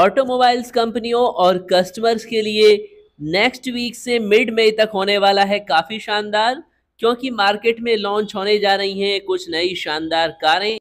automobiles कंपनियों और customers के लिए नेक्स्ट वीक से मिड मई तक होने वाला है काफ़ी शानदार क्योंकि मार्केट में लॉन्च होने जा रही हैं कुछ नई शानदार कारें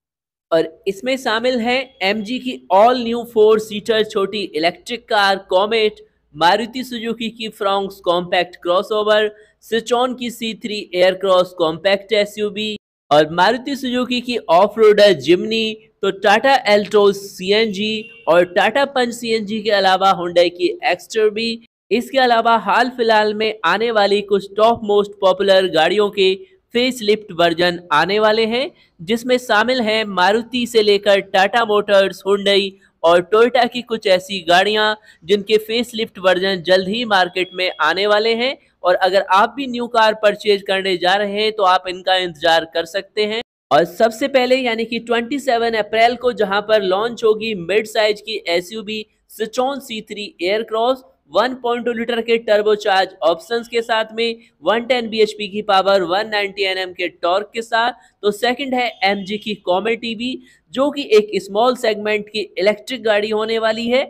और इसमें शामिल है एम की ऑल न्यू फोर सीटर छोटी electric car Comet Maruti Suzuki की फ्रॉन्क्स कॉम्पैक्ट क्रॉसओवर ओवर की C three Aircross compact SUV और मारुति सुजुकी की ऑफ रोडर जिमनी तो टाटा एल्टो सीएनजी और टाटा पंच सीएनजी के अलावा हुंडई की एक्सटर भी इसके अलावा हाल फिलहाल में आने वाली कुछ टॉप मोस्ट पॉपुलर गाड़ियों के फेस लिफ्ट वर्जन आने वाले हैं जिसमें शामिल हैं मारुति से लेकर टाटा मोटर्स हुंडई और टोयोटा की कुछ ऐसी गाड़ियां जिनके फेस लिफ्ट वर्जन जल्द ही मार्केट में आने वाले हैं और अगर आप भी न्यू कार परचेज करने जा रहे हैं तो आप इनका इंतजार कर सकते हैं और सबसे पहले यानी कि 27 अप्रैल को जहां पर लॉन्च होगी मिड साइज की SUV Citroen C three Aircross 1.2 litre के टर्बोचार्ज ऑप्शंस के साथ में 110 bhp की पावर 190 nm के टॉर्क के साथ तो सेकंड है mg की कॉमेट टीवी जो कि एक स्मॉल सेगमेंट की इलेक्ट्रिक गाड़ी होने वाली है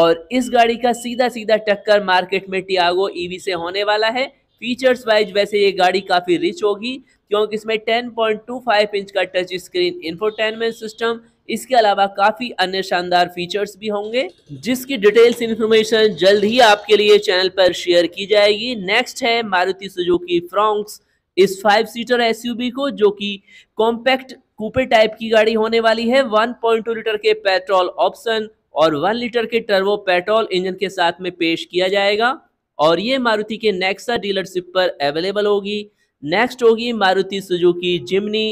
और इस गाड़ी का सीधा सीधा टक्कर मार्केट में टियागो ईवी e से होने वाला है फीचर्स वाइज वैसे ये गाड़ी काफ़ी रिच होगी क्योंकि इसमें 10.25 इंच का टच स्क्रीन इन्फोटेनमेंट सिस्टम इसके अलावा काफ़ी अन्य शानदार फीचर्स भी होंगे जिसकी डिटेल्स इन्फॉर्मेशन जल्द ही आपके लिए चैनल पर शेयर की जाएगी नेक्स्ट है मारुति सुजुकी फ्रॉन्क्स इस फाइव सीटर एसयूवी को जो कि कॉम्पैक्ट कूपे टाइप की गाड़ी होने वाली है 1.2 लीटर के पेट्रोल ऑप्शन और 1 लीटर के टर्बो पेट्रोल इंजन के साथ में पेश किया जाएगा और ये मारुति के नेक्सा डीलरशिप पर अवेलेबल होगी नेक्स्ट होगी मारुति सुजुकी जिमनी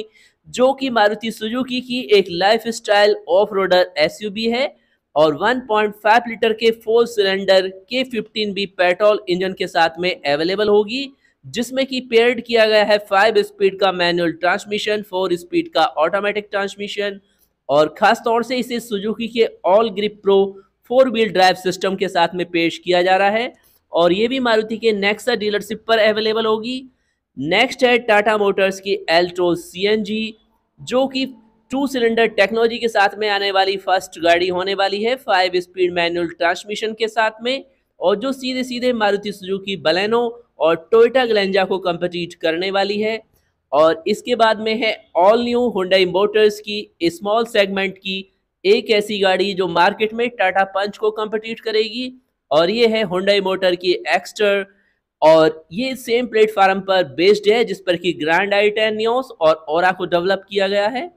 जो कि मारुति सुजुकी की एक लाइफ स्टाइल ऑफ रोडर एस है और 1.5 लीटर के फोर सिलेंडर के 15 बी पेट्रोल इंजन के साथ में अवेलेबल होगी जिसमें कि पेयर्ड किया गया है फाइव स्पीड का मैनुअल ट्रांसमिशन फोर स्पीड का ऑटोमेटिक ट्रांसमिशन और खास तौर से इसे सुजुकी के all grip pro four wheel drive system के साथ में पेश किया जा रहा है और ये भी मारुति के नेक्सा डीलरशिप पर अवेलेबल होगी नेक्स्ट है टाटा मोटर्स की एल्ट्रो सी जो कि टू सिलेंडर टेक्नोलॉजी के साथ में आने वाली फर्स्ट गाड़ी होने वाली है फाइव स्पीड मैनुअल ट्रांसमिशन के साथ में और जो सीधे सीधे मारुति सुजुकी बलेनो और टोयटा ग्लेंजा को कम्पटीट करने वाली है और इसके बाद में है ऑल न्यू हुडाई मोटर्स की स्मॉल सेगमेंट की एक ऐसी गाड़ी जो मार्केट में टाटा पंच को कम्पटीट करेगी और ये है हुडाई मोटर की एक्स्टर और ये सेम प्लेटफॉर्म पर बेस्ड है जिस पर कि ग्रैंड आई और ओरा को डेवलप किया गया है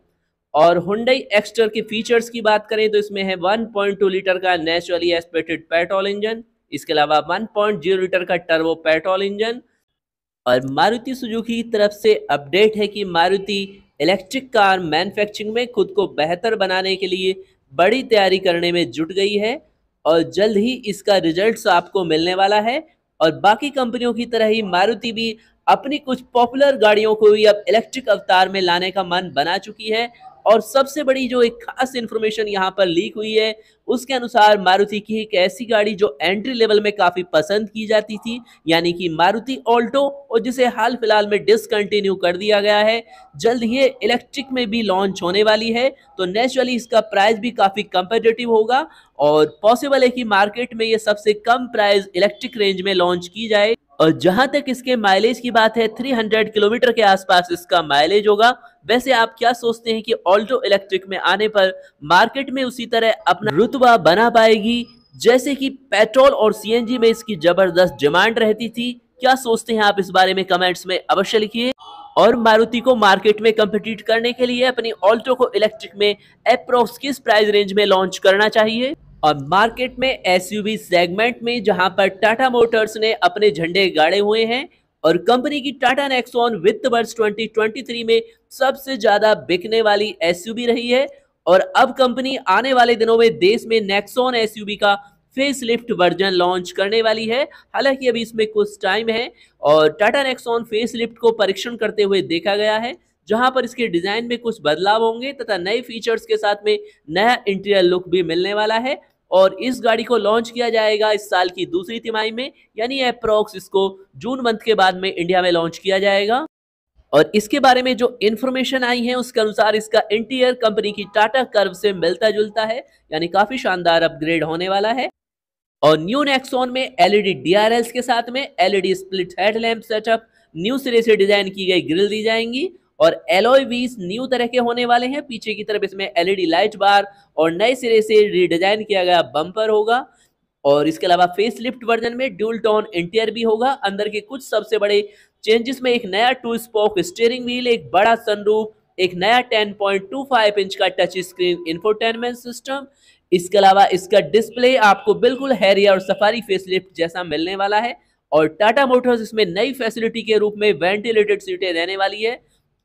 और हुंडई एक्सटर के फीचर्स की बात करें तो इसमें है 1.2 लीटर का नेचुरली एस्पिरेटेड पेट्रोल इंजन इसके अलावा 1.0 लीटर का टर्बो पेट्रोल इंजन और मारुति सुजुकी की तरफ से अपडेट है कि मारुति इलेक्ट्रिक कार मैन्युफैक्चरिंग में खुद को बेहतर बनाने के लिए बड़ी तैयारी करने में जुट गई है और जल्द ही इसका रिजल्ट आपको मिलने वाला है और बाकी कंपनियों की तरह ही मारुति भी अपनी कुछ पॉपुलर गाड़ियों को भी अब इलेक्ट्रिक अवतार में लाने का मन बना चुकी है और सबसे बड़ी जो एक खास इन्फॉर्मेशन यहाँ पर लीक हुई है उसके अनुसार मारुति की एक ऐसी गाड़ी जो एंट्री लेवल में काफ़ी पसंद की जाती थी यानी कि मारुति ऑल्टो और जिसे हाल फिलहाल में डिसकंटिन्यू कर दिया गया है जल्द ही इलेक्ट्रिक में भी लॉन्च होने वाली है तो नेचुरली इसका प्राइस भी काफ़ी कंपेटेटिव होगा और पॉसिबल है कि मार्केट में ये सबसे कम प्राइस इलेक्ट्रिक रेंज में लॉन्च की जाए और जहां तक इसके माइलेज की बात है 300 किलोमीटर के आसपास इसका माइलेज होगा वैसे आप क्या सोचते हैं कि ऑल्टो इलेक्ट्रिक में आने पर मार्केट में उसी तरह अपना रुतबा बना पाएगी जैसे कि पेट्रोल और सीएनजी में इसकी जबरदस्त डिमांड रहती थी क्या सोचते हैं आप इस बारे में कमेंट्स में अवश्य लिखिए और मारुति को मार्केट में कम्पिटिट करने के लिए अपनी ऑल्टो को इलेक्ट्रिक में अप्रोक्स किस प्राइस रेंज में लॉन्च करना चाहिए और मार्केट में एसयूवी सेगमेंट में जहां पर टाटा मोटर्स ने अपने झंडे गाड़े हुए हैं और कंपनी की टाटा नेक्सॉन वित्त वर्ष 2023 में सबसे ज्यादा बिकने वाली एसयूवी रही है और अब कंपनी आने वाले दिनों में देश में नेक्सॉन एसयूवी का फेसलिफ्ट वर्जन लॉन्च करने वाली है हालांकि अभी इसमें कुछ टाइम है और टाटा नेक्सॉन फेसलिफ्ट को परीक्षण करते हुए देखा गया है जहां पर इसके डिजाइन में कुछ बदलाव होंगे तथा नए फीचर्स के साथ में नया इंटीरियर लुक भी मिलने वाला है और इस गाड़ी को लॉन्च किया जाएगा इस साल की दूसरी तिमाही में यानी अप्रोक्स इसको जून मंथ के बाद में इंडिया में लॉन्च किया जाएगा और इसके बारे में जो इन्फॉर्मेशन आई है उसके अनुसार इसका इंटीरियर कंपनी की टाटा कर्व से मिलता जुलता है यानी काफी शानदार अपग्रेड होने वाला है और न्यू नेक्सोन में एलईडी डीआरएल e के साथ में LED split headlamp setup new सिरे से डिजाइन की गई ग्रिल दी जाएंगी और एलोय व्हील्स न्यू तरह के होने वाले हैं पीछे की तरफ इसमें एलईडी लाइट बार और नए सिरे से रिडिजाइन किया गया बम्पर होगा और इसके अलावा फेस लिफ्ट वर्जन में ड्यूल टॉन इंटीरियर भी होगा अंदर के कुछ सबसे बड़े चेंजेस में एक नया टू स्पोक स्टेयरिंग व्हील एक बड़ा सनरूफ एक नया 10.25 इंच का टच स्क्रीन इंफोटेनमेंट सिस्टम इसके अलावा इसका डिस्प्ले आपको बिल्कुल हैरियर और सफारी फेसलिफ्ट जैसा मिलने वाला है और टाटा मोटर्स इसमें नई फैसिलिटी के रूप में वेंटिलेटेड सीटें रहने वाली है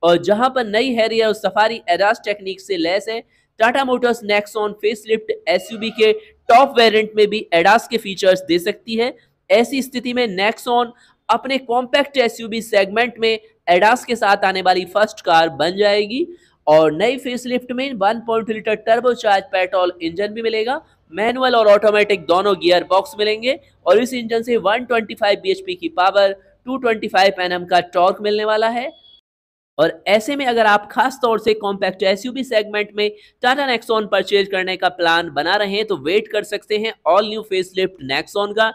और जहां पर नई हैरियर और सफारी एडास टेक्निक से लैस है Tata Motors Nexon facelift SUV के टॉप वेरिएंट में भी एडास के फीचर्स दे सकती है ऐसी स्थिति में नेक्सॉन अपने कॉम्पैक्ट एसयूवी सेगमेंट में एडास के साथ आने वाली फर्स्ट कार बन जाएगी और नई फेसलिफ्ट में 1.2 लीटर टर्बोचार्ज पेट्रोल इंजन भी मिलेगा मैनुअल और ऑटोमेटिक दोनों गियर बॉक्स मिलेंगे और इस इंजन से 125 bhp की पावर 225 ट्वेंटी का टॉर्क मिलने वाला है और ऐसे में अगर आप खास तौर से कॉम्पैक्ट एसयूवी सेगमेंट में टाटा नेक्सॉन परचेज करने का प्लान बना रहे हैं तो वेट कर सकते हैं ऑल न्यू फेसलिफ्ट नेक्सॉन का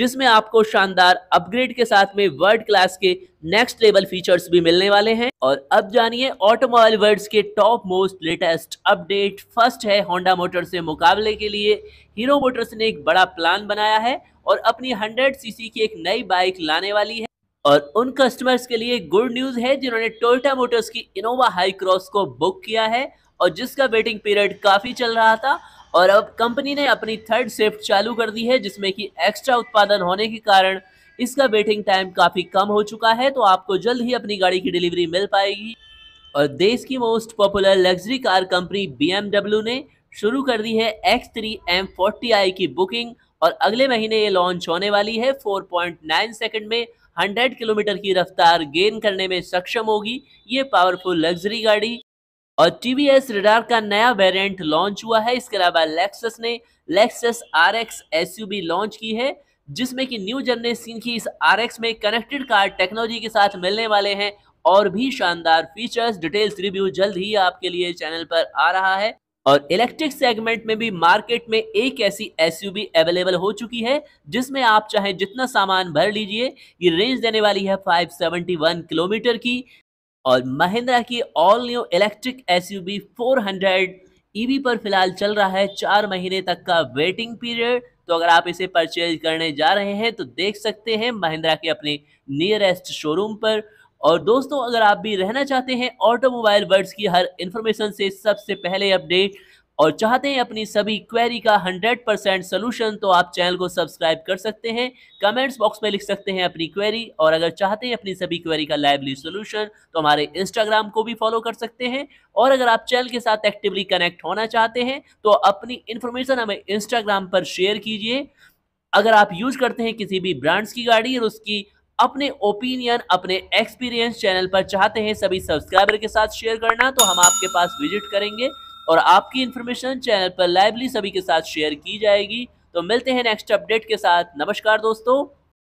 जिसमें आपको शानदार अपग्रेड के साथ में वर्ल्ड क्लास के नेक्स्ट लेवल फीचर्स भी मिलने वाले हैं और अब जानिए ऑटोमोबाइल वर्ल्ड के top most latest update first है होंडा मोटर से मुकाबले के लिए हीरो मोटर्स ने एक बड़ा प्लान बनाया है और अपनी हंड्रेड सीसी की एक नई बाइक लाने वाली है और उन कस्टमर्स के लिए गुड न्यूज है जिन्होंने टोयोटा मोटर्स की इनोवा हाई क्रॉस को बुक किया है और जिसका वेटिंग पीरियड काफ़ी चल रहा था और अब कंपनी ने अपनी थर्ड शिफ्ट चालू कर दी है जिसमें कि एक्स्ट्रा उत्पादन होने के कारण इसका वेटिंग टाइम काफ़ी कम हो चुका है तो आपको जल्द ही अपनी गाड़ी की डिलीवरी मिल पाएगी और देश की most popular luxury car company B ने शुरू कर दी है X three M forty i की बुकिंग और अगले महीने ये लॉन्च होने वाली है 4.9 सेकंड में हंड्रेड किलोमीटर की रफ्तार गेन करने में सक्षम होगी ये पावरफुल लग्जरी गाड़ी और टीवीएस रिडार का नया वेरिएंट लॉन्च हुआ है इसके अलावा लेक्सस ने लेक्सस आर एक्स लॉन्च की है जिसमें कि न्यू जनरेशन की इस आर एक्स में कनेक्टेड कार टेक्नोलॉजी के साथ मिलने वाले हैं और भी शानदार फीचर्स डिटेल्स रिव्यू जल्द ही आपके लिए चैनल पर आ रहा है और इलेक्ट्रिक सेगमेंट में भी मार्केट में एक ऐसी एसयूवी अवेलेबल हो चुकी है जिसमें आप चाहे जितना सामान भर लीजिए ये रेंज देने वाली है 571 किलोमीटर की और महिंद्रा की all new electric SUV 400 EV पर फिलहाल चल रहा है चार महीने तक का वेटिंग पीरियड तो अगर आप इसे परचेज करने जा रहे हैं तो देख सकते हैं महिंद्रा के अपने नियरेस्ट शोरूम पर और दोस्तों अगर आप भी रहना चाहते हैं ऑटोमोबाइल वर्ड्स की हर इन्फॉर्मेशन से सबसे पहले अपडेट और चाहते हैं अपनी सभी क्वेरी का 100 परसेंट सोल्यूशन तो आप चैनल को सब्सक्राइब कर सकते हैं कमेंट्स बॉक्स में लिख सकते हैं अपनी क्वेरी और अगर चाहते हैं अपनी सभी क्वेरी का लाइवली सोल्यूशन तो हमारे इंस्टाग्राम को भी फॉलो कर सकते हैं और अगर आप चैनल के साथ एक्टिवली कनेक्ट होना चाहते हैं तो अपनी इन्फॉर्मेशन हमें इंस्टाग्राम पर शेयर कीजिए अगर आप यूज करते हैं किसी भी ब्रांड्स की गाड़ी और उसकी अपने ओपिनियन अपने एक्सपीरियंस चैनल पर चाहते हैं सभी सब्सक्राइबर के साथ शेयर करना तो हम आपके पास विजिट करेंगे और आपकी इन्फॉर्मेशन चैनल पर लाइवली सभी के साथ शेयर की जाएगी तो मिलते हैं नेक्स्ट अपडेट के साथ नमस्कार दोस्तों